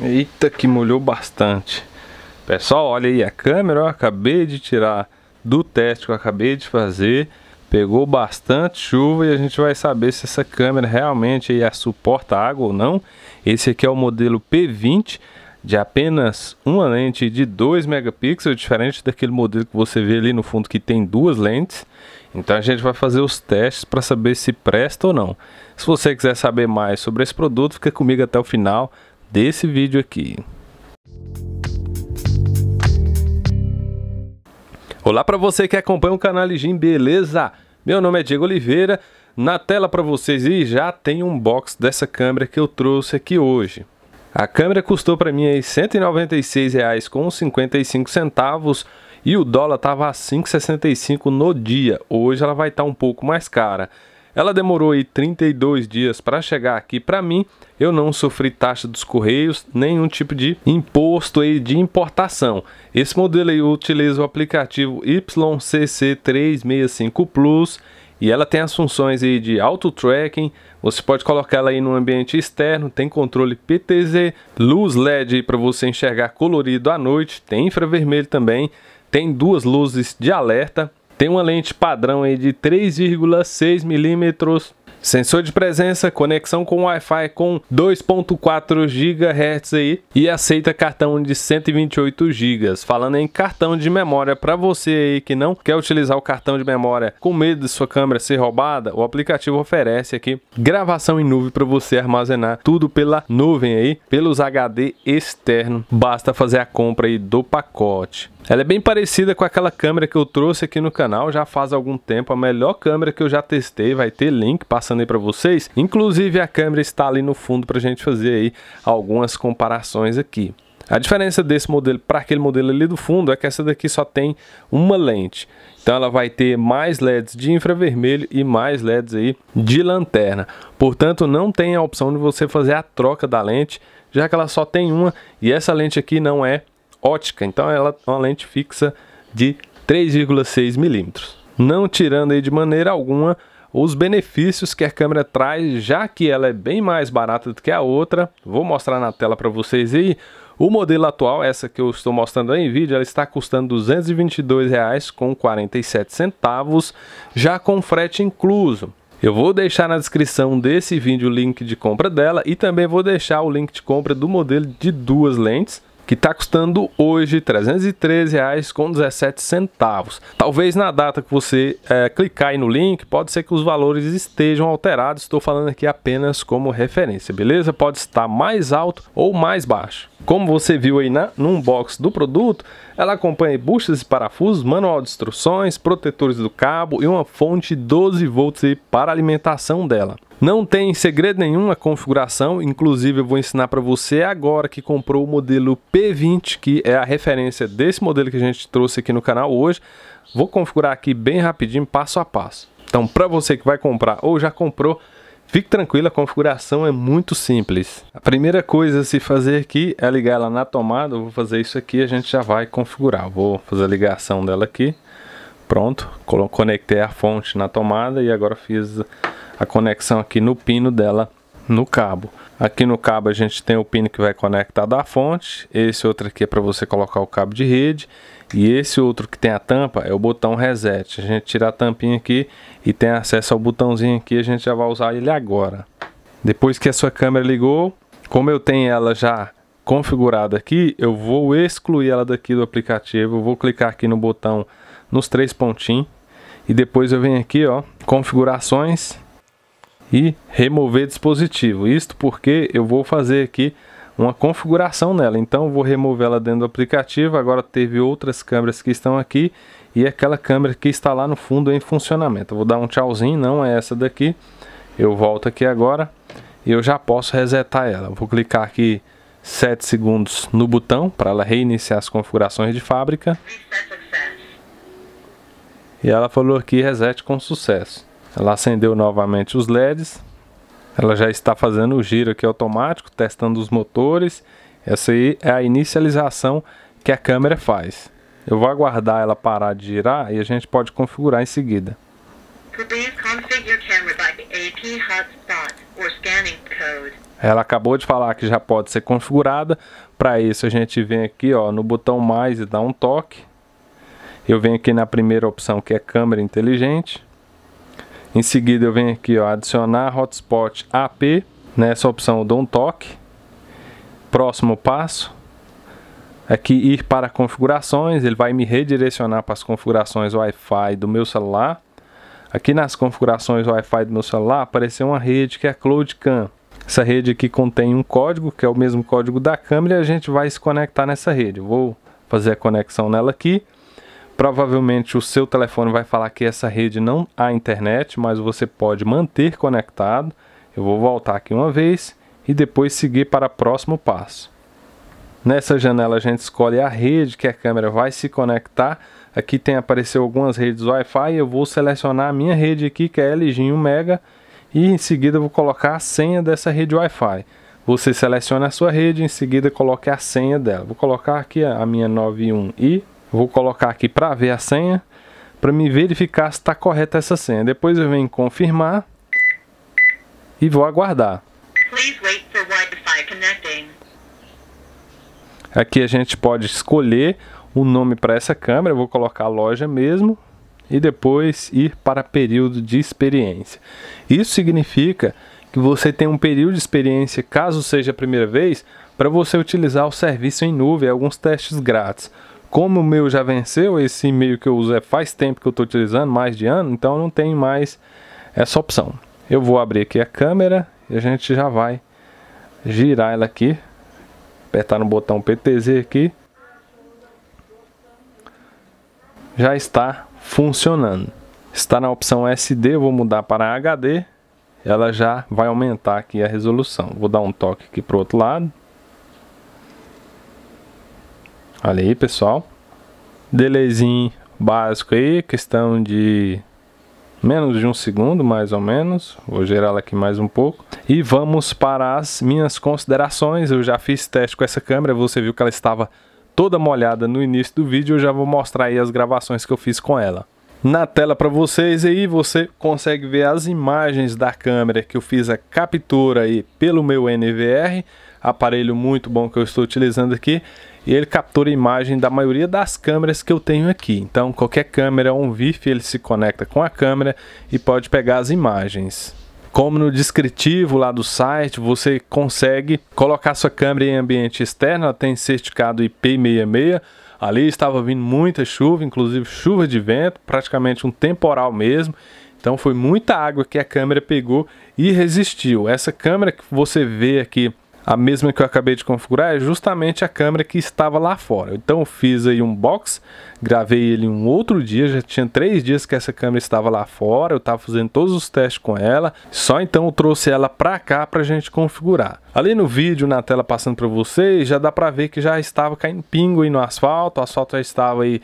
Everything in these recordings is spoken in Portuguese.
Eita que molhou bastante. Pessoal, olha aí a câmera, eu acabei de tirar do teste que eu acabei de fazer. Pegou bastante chuva e a gente vai saber se essa câmera realmente aí suporta água ou não. Esse aqui é o modelo P20 de apenas uma lente de 2 megapixels, diferente daquele modelo que você vê ali no fundo que tem duas lentes. Então a gente vai fazer os testes para saber se presta ou não. Se você quiser saber mais sobre esse produto, fica comigo até o final desse vídeo aqui. Olá para você que acompanha o canal Ligim, beleza? Meu nome é Diego Oliveira, na tela para vocês e já tem um box dessa câmera que eu trouxe aqui hoje. A câmera custou para mim aí R$ 196,55 e o dólar estava a 5,65 no dia. Hoje ela vai estar tá um pouco mais cara. Ela demorou aí 32 dias para chegar aqui para mim. Eu não sofri taxa dos correios, nenhum tipo de imposto aí de importação. Esse modelo aí utiliza o aplicativo YCC365 Plus e ela tem as funções aí de auto tracking, você pode colocar ela aí no ambiente externo, tem controle PTZ, luz LED para você enxergar colorido à noite, tem infravermelho também, tem duas luzes de alerta, tem uma lente padrão aí de 3,6 milímetros. Sensor de presença, conexão com Wi-Fi com 2.4 GHz aí e aceita cartão de 128 GB. Falando em cartão de memória para você aí que não quer utilizar o cartão de memória com medo de sua câmera ser roubada, o aplicativo oferece aqui gravação em nuvem para você armazenar tudo pela nuvem aí, pelos HD externo. Basta fazer a compra aí do pacote. Ela é bem parecida com aquela câmera que eu trouxe aqui no canal já faz algum tempo, a melhor câmera que eu já testei, vai ter link passando aí para vocês. Inclusive a câmera está ali no fundo para a gente fazer aí algumas comparações aqui. A diferença desse modelo para aquele modelo ali do fundo é que essa daqui só tem uma lente. Então ela vai ter mais LEDs de infravermelho e mais LEDs aí de lanterna. Portanto, não tem a opção de você fazer a troca da lente, já que ela só tem uma e essa lente aqui não é ótica, então ela é uma lente fixa de 3,6 milímetros. Não tirando aí de maneira alguma os benefícios que a câmera traz, já que ela é bem mais barata do que a outra. Vou mostrar na tela para vocês aí. O modelo atual, essa que eu estou mostrando aí em vídeo, ela está custando R$ 222,47, já com frete incluso. Eu vou deixar na descrição desse vídeo o link de compra dela e também vou deixar o link de compra do modelo de duas lentes, que está custando hoje R$ 313,17. Talvez na data que você é, clicar aí no link, pode ser que os valores estejam alterados. Estou falando aqui apenas como referência, beleza? Pode estar mais alto ou mais baixo. Como você viu aí na, no unboxing do produto, ela acompanha buchas e parafusos, manual de instruções, protetores do cabo e uma fonte 12 volts para alimentação dela. Não tem segredo nenhum a configuração, inclusive eu vou ensinar para você agora que comprou o modelo P20, que é a referência desse modelo que a gente trouxe aqui no canal hoje. Vou configurar aqui bem rapidinho, passo a passo. Então, para você que vai comprar ou já comprou, Fique tranquilo, a configuração é muito simples. A primeira coisa a se fazer aqui é ligar ela na tomada. Eu vou fazer isso aqui, a gente já vai configurar. Vou fazer a ligação dela aqui. Pronto, conectei a fonte na tomada e agora fiz a conexão aqui no pino dela no cabo. Aqui no cabo a gente tem o pino que vai conectar da fonte, esse outro aqui é para você colocar o cabo de rede e esse outro que tem a tampa é o botão reset. A gente tira a tampinha aqui e tem acesso ao botãozinho aqui, a gente já vai usar ele agora. Depois que a sua câmera ligou, como eu tenho ela já configurada aqui, eu vou excluir ela daqui do aplicativo, eu vou clicar aqui no botão nos três pontinhos e depois eu venho aqui, ó, configurações e remover dispositivo. Isto porque eu vou fazer aqui uma configuração nela. Então vou remover ela dentro do aplicativo. Agora teve outras câmeras que estão aqui e aquela câmera que está lá no fundo em funcionamento. Eu vou dar um tchauzinho, não é essa daqui. Eu volto aqui agora e eu já posso resetar ela. Eu vou clicar aqui 7 segundos no botão para ela reiniciar as configurações de fábrica. E ela falou aqui reset com sucesso. Ela acendeu novamente os LEDs. Ela já está fazendo o giro aqui automático, testando os motores. Essa aí é a inicialização que a câmera faz. Eu vou aguardar ela parar de girar e a gente pode configurar em seguida. Ela acabou de falar que já pode ser configurada. Para isso a gente vem aqui ó, no botão mais e dá um toque. Eu venho aqui na primeira opção que é câmera inteligente. Em seguida eu venho aqui, ó, adicionar hotspot AP. Nessa né, opção eu dou um toque. Próximo passo. Aqui ir para configurações, ele vai me redirecionar para as configurações Wi-Fi do meu celular. Aqui nas configurações Wi-Fi do meu celular apareceu uma rede que é a CloudCam. Essa rede aqui contém um código, que é o mesmo código da câmera, e a gente vai se conectar nessa rede. Eu vou fazer a conexão nela aqui. Provavelmente o seu telefone vai falar que essa rede não há internet, mas você pode manter conectado. Eu vou voltar aqui uma vez e depois seguir para o próximo passo. Nessa janela a gente escolhe a rede que a câmera vai se conectar. Aqui tem aparecer algumas redes Wi-Fi, eu vou selecionar a minha rede aqui que é LG 1 Mega e em seguida vou colocar a senha dessa rede Wi-Fi. Você seleciona a sua rede, e em seguida coloque a senha dela. Vou colocar aqui a minha 91i Vou colocar aqui para ver a senha, para me verificar se está correta essa senha. Depois eu venho confirmar e vou aguardar. Aqui a gente pode escolher o nome para essa câmera, eu vou colocar loja mesmo e depois ir para período de experiência. Isso significa que você tem um período de experiência, caso seja a primeira vez, para você utilizar o serviço em nuvem, alguns testes grátis. Como o meu já venceu, esse e-mail que eu uso é faz tempo que eu estou utilizando, mais de ano, então não tem mais essa opção. Eu vou abrir aqui a câmera e a gente já vai girar ela aqui. Apertar no botão PTZ aqui. Já está funcionando. Está na opção SD, eu vou mudar para HD. Ela já vai aumentar aqui a resolução. Vou dar um toque aqui para o outro lado. Olha aí, pessoal. Delayzinho básico aí, questão de menos de um segundo, mais ou menos. Vou gerar aqui mais um pouco. E vamos para as minhas considerações. Eu já fiz teste com essa câmera, você viu que ela estava toda molhada no início do vídeo. Eu já vou mostrar aí as gravações que eu fiz com ela. Na tela para vocês aí, você consegue ver as imagens da câmera que eu fiz a captura aí pelo meu NVR, aparelho muito bom que eu estou utilizando aqui e ele captura a imagem da maioria das câmeras que eu tenho aqui. Então, qualquer câmera ou um VIF, ele se conecta com a câmera e pode pegar as imagens. Como no descritivo lá do site, você consegue colocar sua câmera em ambiente externo, ela tem certificado IP66. Ali estava vindo muita chuva, inclusive chuva de vento, praticamente um temporal mesmo. Então foi muita água que a câmera pegou e resistiu. Essa câmera que você vê aqui a mesma que eu acabei de configurar é justamente a câmera que estava lá fora. Então eu fiz aí um box, gravei ele um outro dia, já tinha três dias que essa câmera estava lá fora, eu estava fazendo todos os testes com ela, só então eu trouxe ela para cá para a gente configurar. Ali no vídeo, na tela passando para vocês, já dá para ver que já estava caindo pingo aí no asfalto, o asfalto já estava aí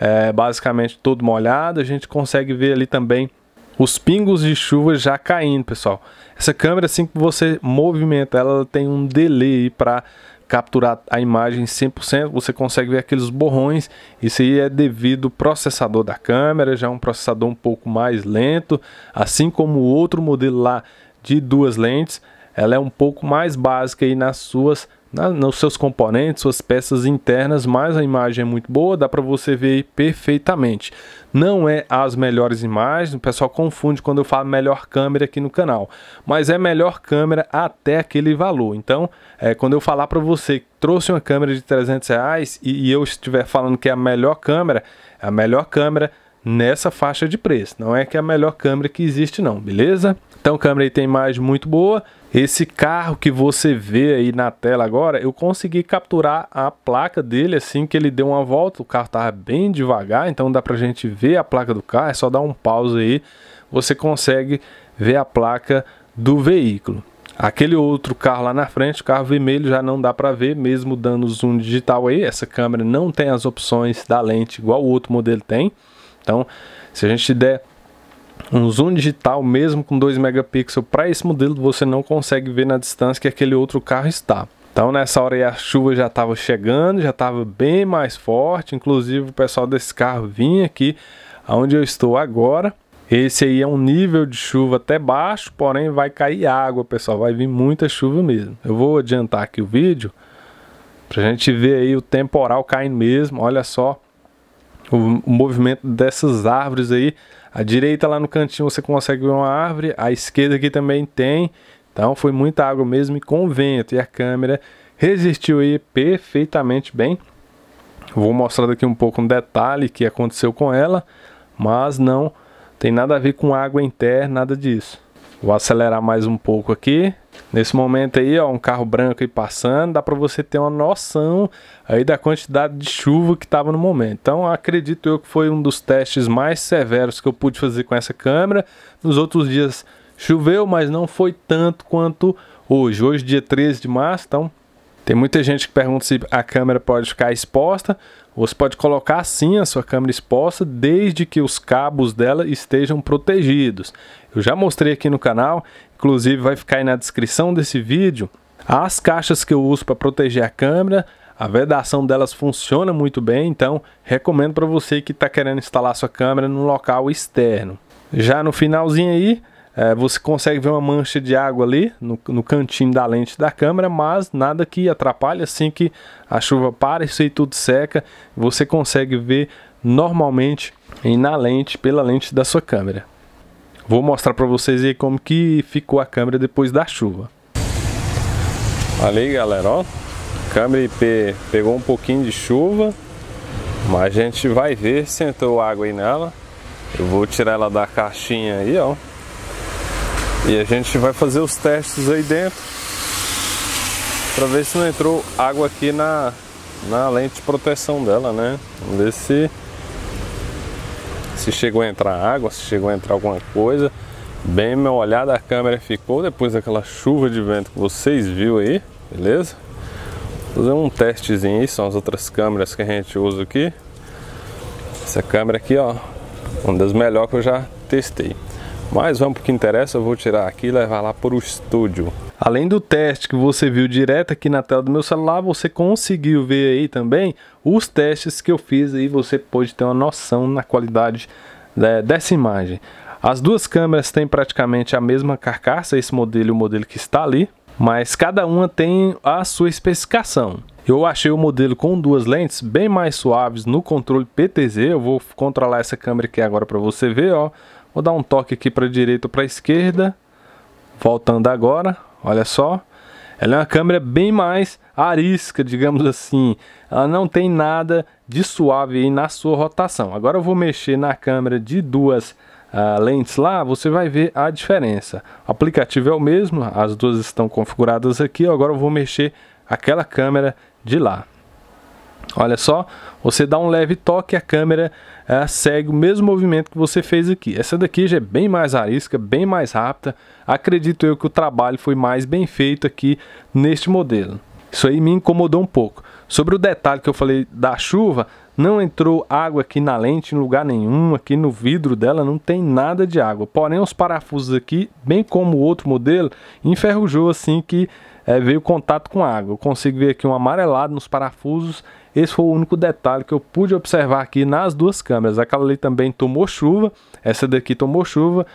é, basicamente todo molhado, a gente consegue ver ali também os pingos de chuva já caindo, pessoal. Essa câmera, assim que você movimenta ela, tem um delay para capturar a imagem 100%, você consegue ver aqueles borrões. Isso aí é devido ao processador da câmera, já é um processador um pouco mais lento, assim como o outro modelo lá de duas lentes, ela é um pouco mais básica aí nas suas na, né, nos seus componentes, suas peças internas, mas a imagem é muito boa, dá para você ver perfeitamente. Não é as melhores imagens, o pessoal confunde quando eu falo melhor câmera aqui no canal, mas é melhor câmera até aquele valor. Então, é, quando eu falar para você que trouxe uma câmera de 300 reais e, e eu estiver falando que é a melhor câmera, é a melhor câmera nessa faixa de preço. Não é que é a melhor câmera que existe não, beleza? Então câmera aí tem imagem muito boa, esse carro que você vê aí na tela agora, eu consegui capturar a placa dele assim que ele deu uma volta. O carro estava bem devagar, então dá a gente ver a placa do carro. É só dar um pause aí, você consegue ver a placa do veículo. Aquele outro carro lá na frente, o carro vermelho, já não dá para ver, mesmo dando zoom digital aí. Essa câmera não tem as opções da lente igual o outro modelo tem. Então, se a gente der um zoom digital mesmo com 2 megapixels para esse modelo você não consegue ver na distância que aquele outro carro está. Então nessa hora aí a chuva já estava chegando, já estava bem mais forte, inclusive o pessoal desse carro vinha aqui aonde eu estou agora. Esse aí é um nível de chuva até baixo, porém vai cair água, pessoal, vai vir muita chuva mesmo. Eu vou adiantar aqui o vídeo para a gente ver aí o temporal caindo mesmo, olha só o movimento dessas árvores aí à direita, lá no cantinho, você consegue ver uma árvore. À esquerda aqui também tem. Então foi muita água mesmo e com vento. E a câmera resistiu aí perfeitamente bem. Vou mostrar daqui um pouco um detalhe que aconteceu com ela, mas não tem nada a ver com água interna, nada disso. Vou acelerar mais um pouco aqui. Nesse momento aí, ó, um carro branco aí passando, dá para você ter uma noção aí da quantidade de chuva que estava no momento. Então, acredito eu que foi um dos testes mais severos que eu pude fazer com essa câmera. Nos outros dias choveu, mas não foi tanto quanto hoje. Hoje, dia 13 de março, então tem muita gente que pergunta se a câmera pode ficar exposta. Você pode colocar sim a sua câmera exposta, desde que os cabos dela estejam protegidos. Eu já mostrei aqui no canal Inclusive vai ficar aí na descrição desse vídeo as caixas que eu uso para proteger a câmera, a vedação delas funciona muito bem, então recomendo para você que está querendo instalar sua câmera num local externo. Já no finalzinho aí, é, você consegue ver uma mancha de água ali no, no cantinho da lente da câmera, mas nada que atrapalhe assim que a chuva para, isso aí tudo seca, você consegue ver normalmente na lente, pela lente da sua câmera. Vou mostrar para vocês aí como que ficou a câmera depois da chuva. Ali galera, ó. A câmera IP pegou um pouquinho de chuva, mas a gente vai ver se entrou água aí nela. Eu vou tirar ela da caixinha aí, ó. E a gente vai fazer os testes aí dentro para ver se não entrou água aqui na, na lente de proteção dela, né? Vamos ver se se chegou a entrar água, se chegou a entrar alguma coisa. Bem meu olhar da câmera ficou depois daquela chuva de vento que vocês viu aí, beleza? Vou fazer um testezinho aí, são as outras câmeras que a gente usa aqui. Essa câmera aqui, ó, uma das melhores que eu já testei. Mas vamos para o que interessa, eu vou tirar aqui e levar lá para o estúdio. Além do teste que você viu direto aqui na tela do meu celular, você conseguiu ver aí também os testes que eu fiz aí, você pode ter uma noção na qualidade né, dessa imagem. As duas câmeras têm praticamente a mesma carcaça, esse modelo e o modelo que está ali, mas cada uma tem a sua especificação. Eu achei o modelo com duas lentes bem mais suaves no controle PTZ, eu vou controlar essa câmera aqui agora para você ver, ó. Vou dar um toque aqui para direita ou para esquerda, voltando agora, olha só. Ela é uma câmera bem mais arisca, digamos assim. Ela não tem nada de suave aí na sua rotação. Agora eu vou mexer na câmera de duas uh, lentes lá, você vai ver a diferença. O aplicativo é o mesmo, as duas estão configuradas aqui. Agora eu vou mexer aquela câmera de lá. Olha só, você dá um leve toque e a câmera ah, segue o mesmo movimento que você fez aqui. Essa daqui já é bem mais arisca, bem mais rápida. Acredito eu que o trabalho foi mais bem feito aqui neste modelo. Isso aí me incomodou um pouco. Sobre o detalhe que eu falei da chuva, não entrou água aqui na lente em lugar nenhum, aqui no vidro dela não tem nada de água. Porém, os parafusos aqui, bem como o outro modelo, enferrujou assim que é, veio contato com água. Eu consigo ver aqui um amarelado nos parafusos esse foi o único detalhe que eu pude observar aqui nas duas câmeras. Aquela ali também tomou chuva, essa daqui tomou chuva.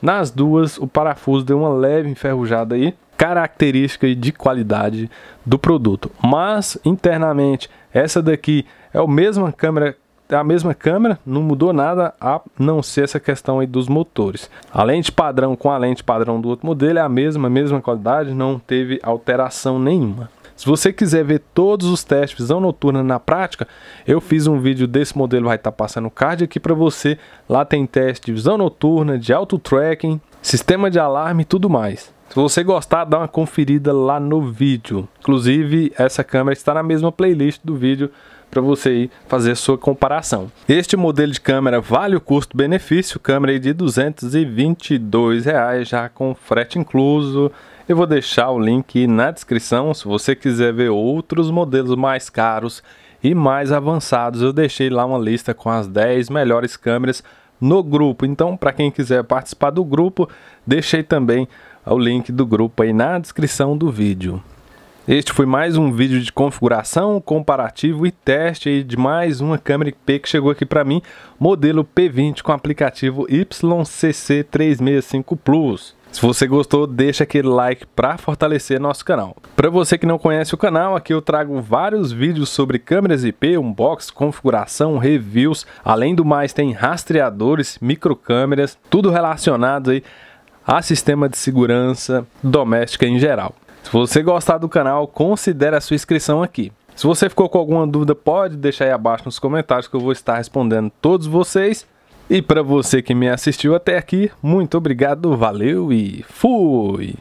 Nas duas, o parafuso deu uma leve enferrujada aí, característica de qualidade do produto. Mas internamente, essa daqui é a mesma câmera é a mesma câmera, não mudou nada a não ser essa questão aí dos motores. A lente padrão com a lente padrão do outro modelo é a mesma, a mesma qualidade, não teve alteração nenhuma. Se você quiser ver todos os testes de visão noturna na prática, eu fiz um vídeo desse modelo, vai estar tá passando o card aqui para você. Lá tem teste de visão noturna, de auto-tracking, sistema de alarme e tudo mais. Se você gostar, dá uma conferida lá no vídeo. Inclusive, essa câmera está na mesma playlist do vídeo para você ir fazer sua comparação. Este modelo de câmera vale o custo-benefício, câmera de R$ 222, reais, já com frete incluso, eu vou deixar o link na descrição se você quiser ver outros modelos mais caros e mais avançados. Eu deixei lá uma lista com as 10 melhores câmeras no grupo. Então, para quem quiser participar do grupo, deixei também o link do grupo aí na descrição do vídeo. Este foi mais um vídeo de configuração, comparativo e teste aí de mais uma câmera IP que chegou aqui para mim, modelo P20 com aplicativo YCC365 Plus. Se você gostou, deixa aquele like para fortalecer nosso canal. Para você que não conhece o canal, aqui eu trago vários vídeos sobre câmeras IP, unbox, configuração, reviews, além do mais tem rastreadores, micro câmeras, tudo relacionado aí a sistema de segurança doméstica em geral. Se você gostar do canal, considere a sua inscrição aqui. Se você ficou com alguma dúvida, pode deixar aí abaixo nos comentários que eu vou estar respondendo todos vocês. E para você que me assistiu até aqui, muito obrigado, valeu e fui!